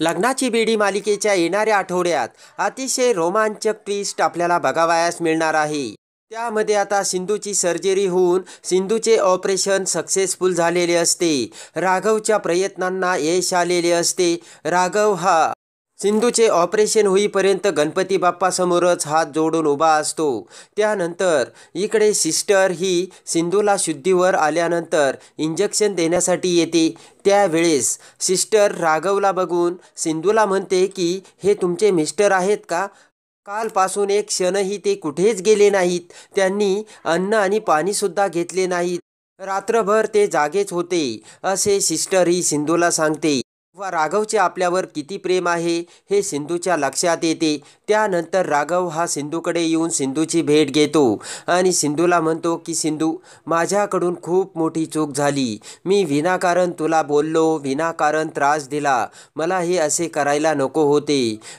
लग्नाची बेडी मालिकेच्या येणाऱ्या आठवड्यात अतिशय रोमांचक ट्विस्ट आपल्याला बघावयास मिळणार आहे त्यामध्ये आता सिंधूची सर्जरी होऊन सिंधूचे ऑपरेशन सक्सेसफुल झालेले असते राघवच्या प्रयत्नांना यश आलेले असते राघव हा सिंधूचे ऑपरेशन होईपर्यंत गणपती बाप्पासमोरच हात जोडून उभा असतो त्यानंतर इकडे सिस्टर ही सिंधूला शुद्धीवर आल्यानंतर इंजेक्शन देण्यासाठी येते त्यावेळेस सिस्टर राघवला बघून सिंधूला म्हणते की हे तुमचे मिस्टर आहेत का कालपासून एक क्षणही ते कुठेच गेले नाहीत त्यांनी अन्न आणि पाणीसुद्धा घेतले नाहीत रात्रभर ते जागेच होते असे सिस्टर ही सिंधूला सांगते व राघवचे आपल्यावर किती प्रेम आहे हे सिंधूच्या लक्षात येते त्यानंतर राघव हा सिंधूकडे येऊन सिंधूची भेट घेतो आणि सिंधूला म्हणतो की सिंधू माझ्याकडून खूप मोठी चूक झाली मी विनाकारण तुला बोललो विनाकारण त्रास दिला मला हे असे करायला नको होते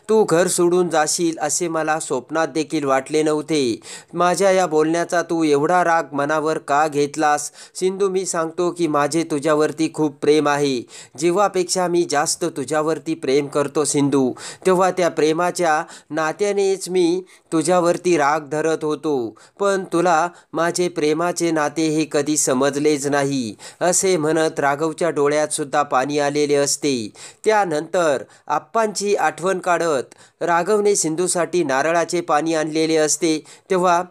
तू घर सोडून जाशील असे मला स्वप्नात देखील वाटले नव्हते माझ्या या बोलण्याचा तू एवढा राग मनावर का घेतलास सिंधू मी सांगतो की माझे तुझ्यावरती खूप प्रेम आहे जेव्हापेक्षा मी मी जास्त तुझ्यावरती प्रेम करतो सिंधू तेव्हा त्या प्रेमाच्या नात्यानेच मी तुझ्यावरती राग धरत होतो पण तुला माझे प्रेमाचे नाते हे कधी समजलेच नाही असे म्हणत राघवच्या डोळ्यात सुद्धा पाणी आलेले असते त्यानंतर आप्पांची आठवण काढत राघवने सिंधूसाठी नारळाचे पाणी आणलेले असते तेव्हा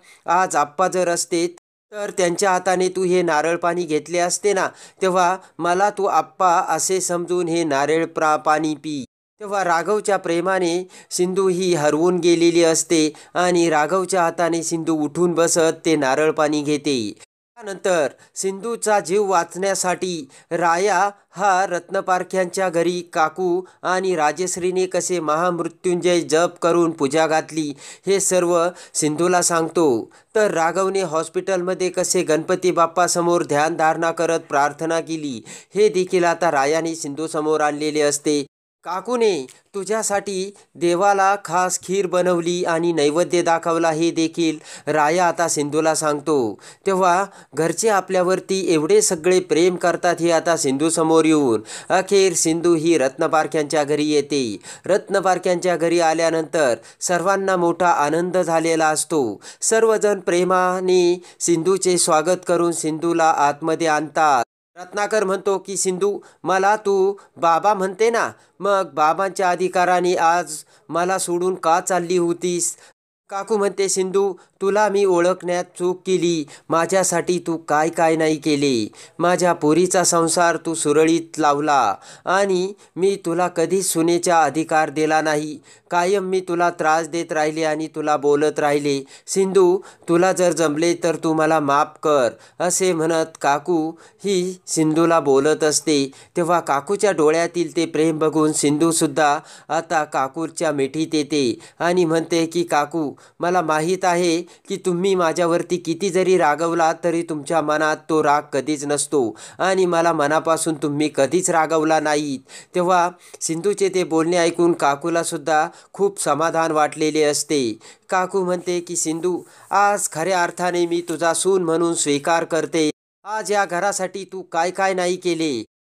आज आप्पा जर असते तर त्यांच्या हाताने तू हे नारळ पाणी घेतले असते ना तेव्हा मला तू आप्पा असे समजून हे नारळ प्रा पाणी पी तेव्हा राघवच्या प्रेमाने सिंधू ही हरवून गेलेली असते आणि राघवच्या हाताने सिंधू उठून बसत ते नारळ पाणी घेते त्यानंतर सिंधूचा जीव वाचण्यासाठी राया हा रत्नपारख्यांच्या घरी काकू आणि राजेश्रीने कसे महामृत्युंजय जप करून पूजा घातली हे सर्व सिंधूला सांगतो तर राघवने हॉस्पिटलमध्ये कसे गणपती बाप्पासमोर ध्यानधारणा करत प्रार्थना केली हे देखील आता रायाने सिंधूसमोर आणलेले असते काकूने तुझ्यासाठी देवाला खास खीर बनवली आणि नैवेद्य दाखवला हे देखील राया आता सिंधूला सांगतो तेव्हा घरचे आपल्यावरती एवढे सगळे प्रेम करतात हे आता सिंधूसमोर येऊन अखेर सिंधू ही रत्नपारख्यांच्या घरी येते रत्नपारख्यांच्या घरी आल्यानंतर सर्वांना मोठा आनंद झालेला असतो सर्वजण प्रेमाने सिंधूचे स्वागत करून सिंधूला आतमध्ये आणतात रत्नाकर म्हणतो की सिंधू मला तू बाबा म्हणते ना मग बाबांच्या अधिकाराने आज मला सोडून का चालली होतीस काकू म्हणते सिंधू तुला मी ओळखण्यात चूक केली माझ्यासाठी तू काय काय नाही केले माझ्या पुरीचा संसार तू सुरळीत लावला आणि मी तुला कधीच सुनेचा अधिकार दिला नाही कायम मी तुला त्रास देत राहिले आणि तुला बोलत राहिले सिंधू तुला जर जमले तर तू मला माफ कर असे म्हणत काकू ही सिंधूला बोलत असते तेव्हा काकूच्या डोळ्यातील ते प्रेम बघून सिंधूसुद्धा आता काकूच्या मिठीत येते आणि म्हणते की काकू मला माहीत आहे की तुम्ही माझ्यावरती किती जरी रागवला तरी तुमच्या मनात तो राग कधीच नसतो आणि मला मनापासून तुम्ही कधीच रागवला नाही तेव्हा सिंधूचे ते बोलणे ऐकून काकूलासुद्धा खूप समाधान वाटलेले असते काकू म्हणते की सिंधू आज खऱ्या अर्थाने मी तुझा सून म्हणून स्वीकार करते आज या घरासाठी तू काय काय नाही केले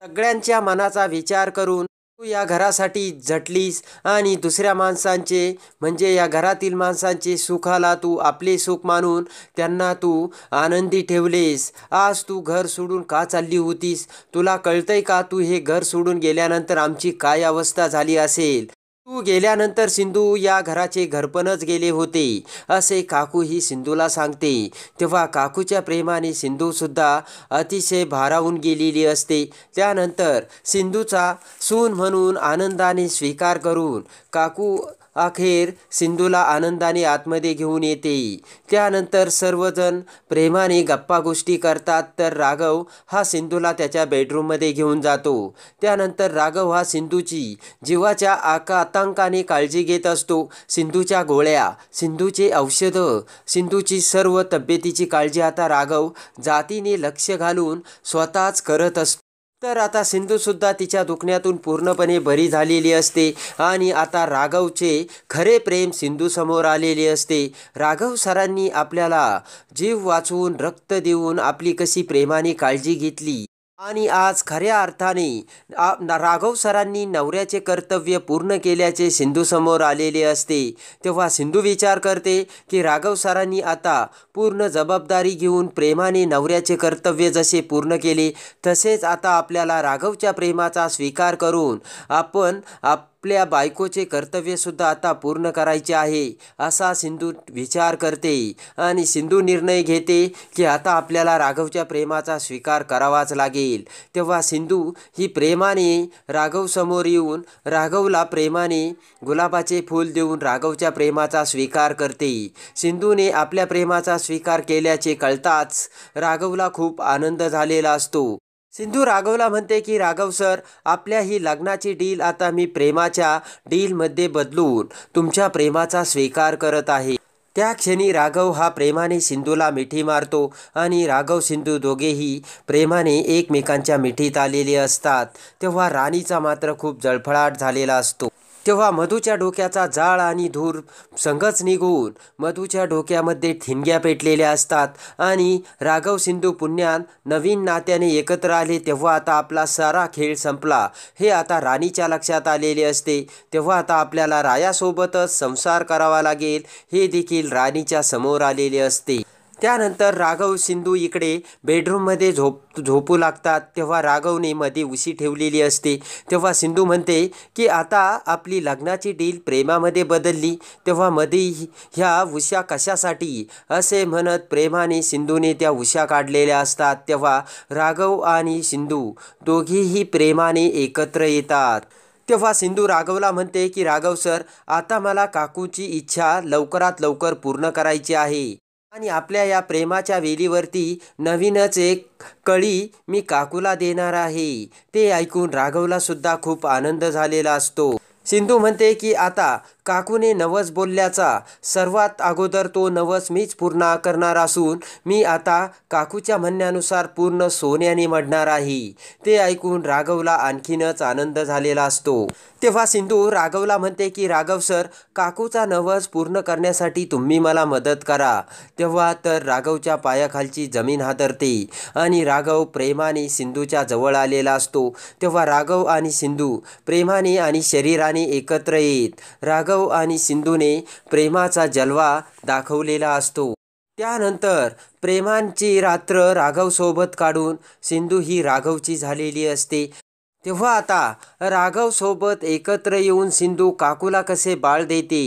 सगळ्यांच्या मनाचा विचार करून तू या घरासाठी झटलीस आणि दुसऱ्या माणसांचे म्हणजे या घरातील माणसांचे सुखाला तू आपले सुख मानून त्यांना तू आनंदी ठेवलेस आज तू घर सोडून का चालली होतीस तुला कळतंय का तू हे घर सोडून गेल्यानंतर आमची काय अवस्था झाली असेल तू गेल्यानंतर सिंधू या घराचे घरपणच गेले होते असे काकू ही सिंधूला सांगते तेव्हा काकूच्या प्रेमाने सिंधूसुद्धा अतिशय भारावून गेलेली असते त्यानंतर सिंधूचा सून म्हणून आनंदाने स्वीकार करून काकू अखेर सिंधूला आनंदाने आतमध्ये घेऊन येते त्यानंतर सर्वजण प्रेमाने गप्पा गोष्टी करतात तर राघव हा सिंधूला त्याच्या बेडरूममध्ये घेऊन जातो त्यानंतर राघव हा सिंधूची जीवाच्या आका आतंकाने काळजी घेत असतो सिंधूच्या गोळ्या सिंधूचे औषधं सिंधूची सर्व तब्येतीची काळजी आता राघव जातीने लक्ष घालून स्वतःच करत असतो तर आता सिंधूसुद्धा तिच्या दुखण्यातून पूर्णपणे बरी झालेली असते आणि आता राघवचे खरे प्रेम सिंधूसमोर आलेले असते राघव सरांनी आपल्याला जीव वाचवून रक्त देऊन आपली कशी प्रेमाने काळजी घेतली आणि आज खऱ्या अर्थाने राघव सरांनी नवऱ्याचे कर्तव्य पूर्ण केल्याचे समोर आलेले असते तेव्हा सिंधू विचार करते की राघव सरांनी आता पूर्ण जबाबदारी घेऊन प्रेमाने नवऱ्याचे कर्तव्य जसे पूर्ण केले तसेच आता आपल्याला राघवच्या प्रेमाचा स्वीकार करून आपण आप आपल्या बायकोचे कर्तव्यसुद्धा आता पूर्ण करायचे आहे असा सिंधू विचार करते आणि सिंधू निर्णय घेते की आता आपल्याला राघवच्या प्रेमाचा स्वीकार करावाच लागेल तेव्हा सिंधू ही प्रेमाने राघवसमोर येऊन राघवला प्रेमाने गुलाबाचे फूल देऊन राघवच्या प्रेमाचा स्वीकार करते सिंधूने आपल्या प्रेमाचा स्वीकार केल्याचे कळताच राघवला खूप आनंद झालेला असतो सिंधू राघवला म्हणते की राघव सर आपल्या ही लग्नाची डील आता मी प्रेमाच्या डीलमध्ये बदलून तुमच्या प्रेमाचा स्वीकार करत आहे त्या क्षणी राघव हा प्रेमाने सिंधूला मिठी मारतो आणि राघव सिंधू दोघेही प्रेमाने एकमेकांच्या मिठीत आलेले असतात तेव्हा राणीचा मात्र खूप जळफळाट झालेला असतो तेव्हा मधूच्या डोक्याचा जाळ आणि धूर संघच निघून मधूच्या डोक्यामध्ये ठिणग्या पेटलेल्या असतात आणि राघव सिंधू पुण्यात नवीन नात्याने एकत्र आले तेव्हा आता आपला सारा खेळ संपला हे आता राणीच्या लक्षात आलेले असते तेव्हा आता आपल्याला रायासोबतच संसार करावा लागेल हे देखील राणीच्या समोर आलेले असते त्यानंतर राघव सिंधू इकडे बेडरूममध्ये झोप झोपू लागतात तेव्हा राघवने मध्ये उशी ठेवलेली असते तेव्हा सिंधू म्हणते की आता आपली लग्नाची डील प्रेमामध्ये बदलली तेव्हा मध्ये ह्या उशा कशासाठी असे म्हणत प्रेमाने सिंधूने त्या उशा काढलेल्या असतात तेव्हा राघव आणि सिंधू दोघीही प्रेमाने एकत्र येतात तेव्हा सिंधू राघवला म्हणते की राघव सर आता मला काकूची इच्छा लवकरात लवकर पूर्ण करायची आहे आणि आपल्या या प्रेमाच्या वेलीवरती नवीनच एक कळी मी काकूला देणार आहे ते ऐकून राघवला सुद्धा खूप आनंद झालेला असतो सिंधू म्हणते की आता काकूने नवस बोलल्याचा सर्वात अगोदर तो नवस मीच पूर्ण करणार असून मी आता काकूच्या म्हणण्यानुसार पूर्ण सोन्याने मडणार आहे ते ऐकून राघवला आणखीनच आनंद झालेला असतो तेव्हा सिंधू राघवला म्हणते की राघव सर काकूचा नवस पूर्ण करण्यासाठी तुम्ही मला मदत करा तेव्हा तर राघवच्या पायाखालची जमीन हादरते आणि राघव प्रेमाने सिंधूच्या जवळ आलेला असतो तेव्हा राघव आणि सिंधू प्रेमाने आणि शरीराने एकत्र येत राघव आणि सिंधूने प्रेमाचा जलवा दाखवलेला असतो त्यानंतर प्रेमांची रात्र सोबत काढून सिंधू ही राघवची झालेली असते तेव्हा आता राघवसोबत एकत्र येऊन सिंधू काकूला कसे बाळ देते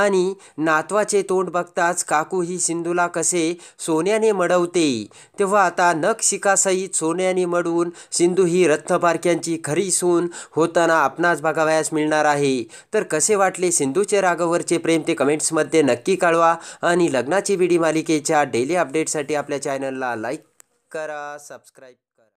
आणि नातवाचे तोंड बघताच काकू ही सिंधूला कसे सोन्याने मडवते तेव्हा आता नख शिकासहित सोन्याने मडवून सिंधू ही रत्नबारक्यांची खरी सून होताना आपणास बघावयास मिळणार आहे तर कसे वाटले सिंधूचे राघववरचे प्रेम ते कमेंट्समध्ये नक्की कळवा आणि लग्नाची विडी मालिकेच्या डेली अपडेटसाठी आपल्या चॅनलला लाईक करा सबस्क्राईब